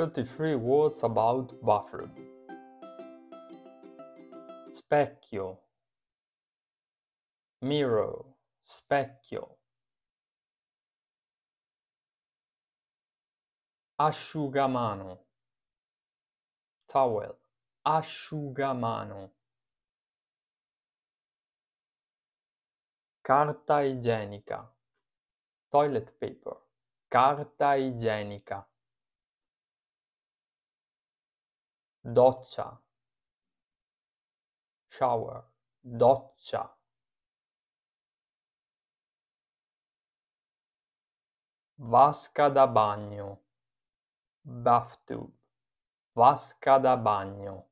33 words about bathroom. Specchio, mirror, specchio. Asciugamano, towel, asciugamano. Carta igienica, toilet paper, carta igienica. doccia, shower, doccia. Vasca da bagno, bathtub, vasca da bagno.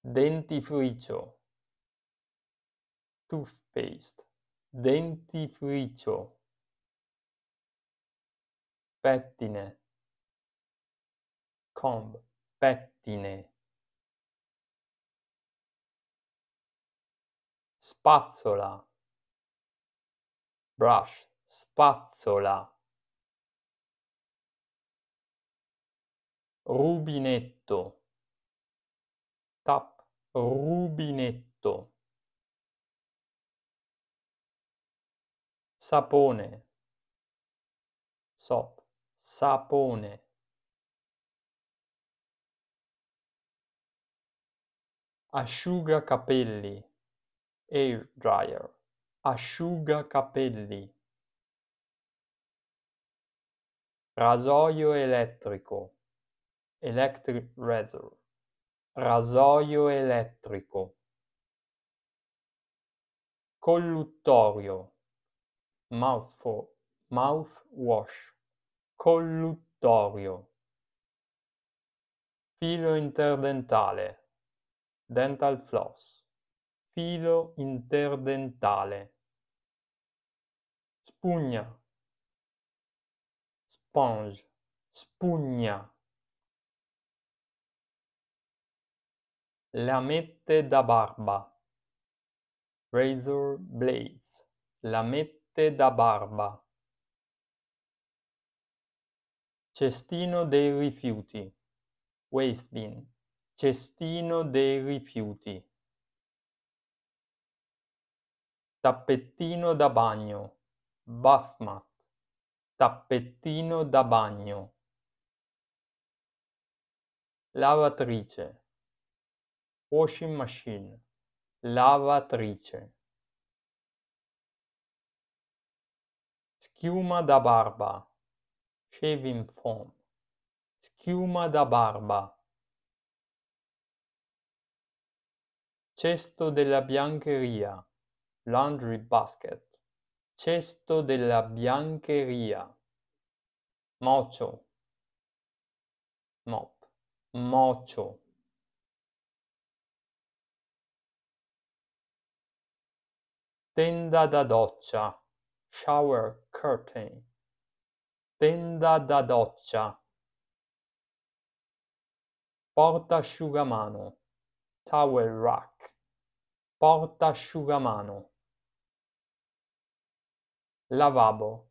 Dentifricio, toothpaste, dentifricio. Pettine, comb, pettine, spazzola, brush, spazzola, rubinetto, tap, rubinetto, sapone, sop, sapone. Asciuga capelli. air dryer, Asciuga capelli. rasoio elettrico, electric razor, rasoio elettrico, colluttorio, mouthful, mouthwash, colluttorio, filo interdentale, dental floss, filo interdentale, spugna, sponge, spugna, lamette da barba, razor blades, lamette da barba, cestino dei rifiuti, waste bin cestino dei rifiuti, tappettino da bagno, bathmat, tappettino da bagno, lavatrice, washing machine, lavatrice, schiuma da barba, shaving foam, schiuma da barba, Cesto della biancheria, laundry basket. Cesto della biancheria. Mocio. Mop. Mocio. Tenda da doccia. Shower curtain. Tenda da doccia. Porta asciugamano. Towel rack portasciugamano lavabo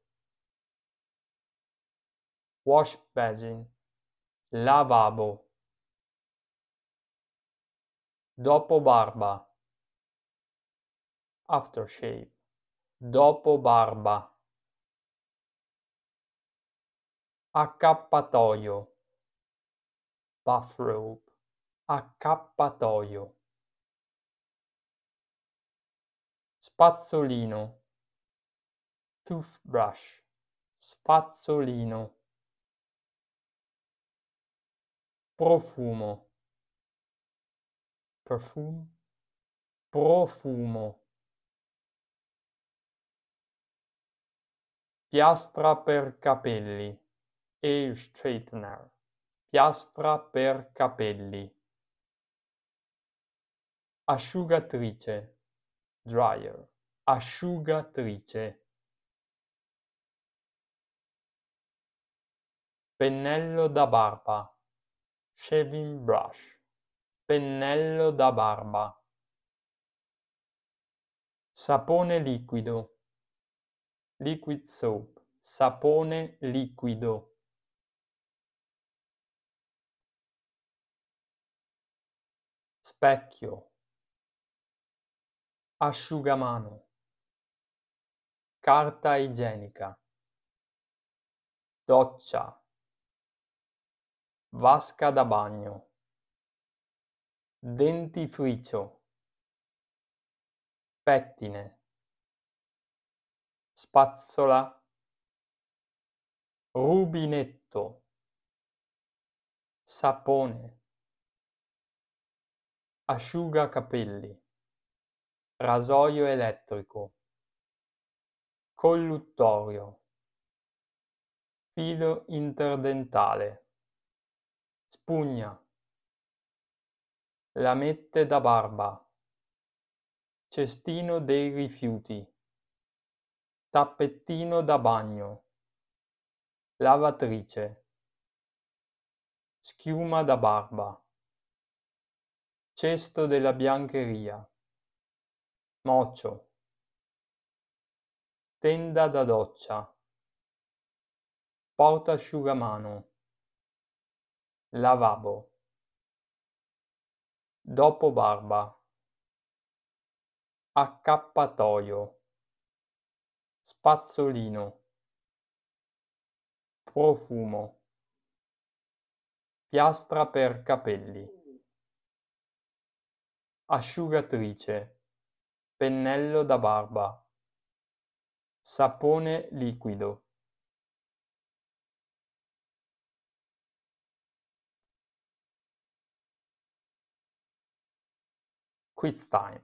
wash basin lavabo dopo barba aftershave dopo barba accappatoio bathrobe accappatoio spazzolino toothbrush spazzolino profumo perfume profumo piastra per capelli hair straightener piastra per capelli asciugatrice dryer, asciugatrice, pennello da barba, shaving brush, pennello da barba, sapone liquido, liquid soap, sapone liquido. Specchio, Asciugamano, carta igienica, doccia, vasca da bagno, dentifricio, pettine, spazzola, rubinetto, sapone, asciugacapelli. Rasoio elettrico, colluttorio, filo interdentale, spugna, lamette da barba, cestino dei rifiuti, tappettino da bagno, lavatrice, schiuma da barba, cesto della biancheria mocio tenda da doccia asciugamano lavabo dopo barba accappatoio spazzolino profumo piastra per capelli asciugatrice pennello da barba, sapone liquido. Quiz time.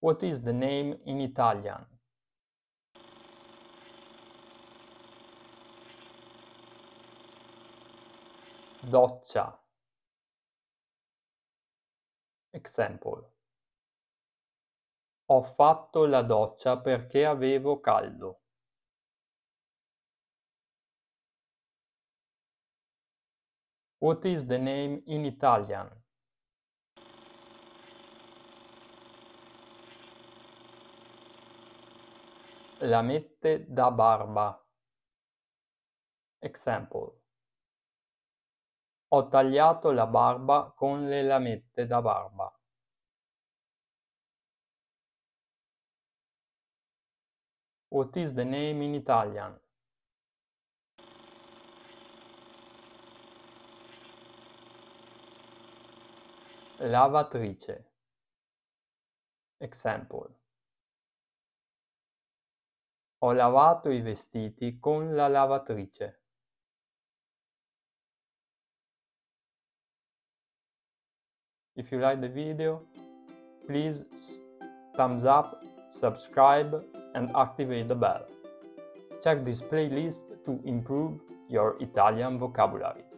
What is the name in Italian? Doccia. Example. Ho fatto la doccia perché avevo caldo. What is the name in Italian? La mette da barba. Example. Ho tagliato la barba con le lamette da barba. What is the name in Italian? Lavatrice. Example. Ho lavato i vestiti con la lavatrice. If you like the video, please thumbs up, subscribe and activate the bell. Check this playlist to improve your Italian vocabulary.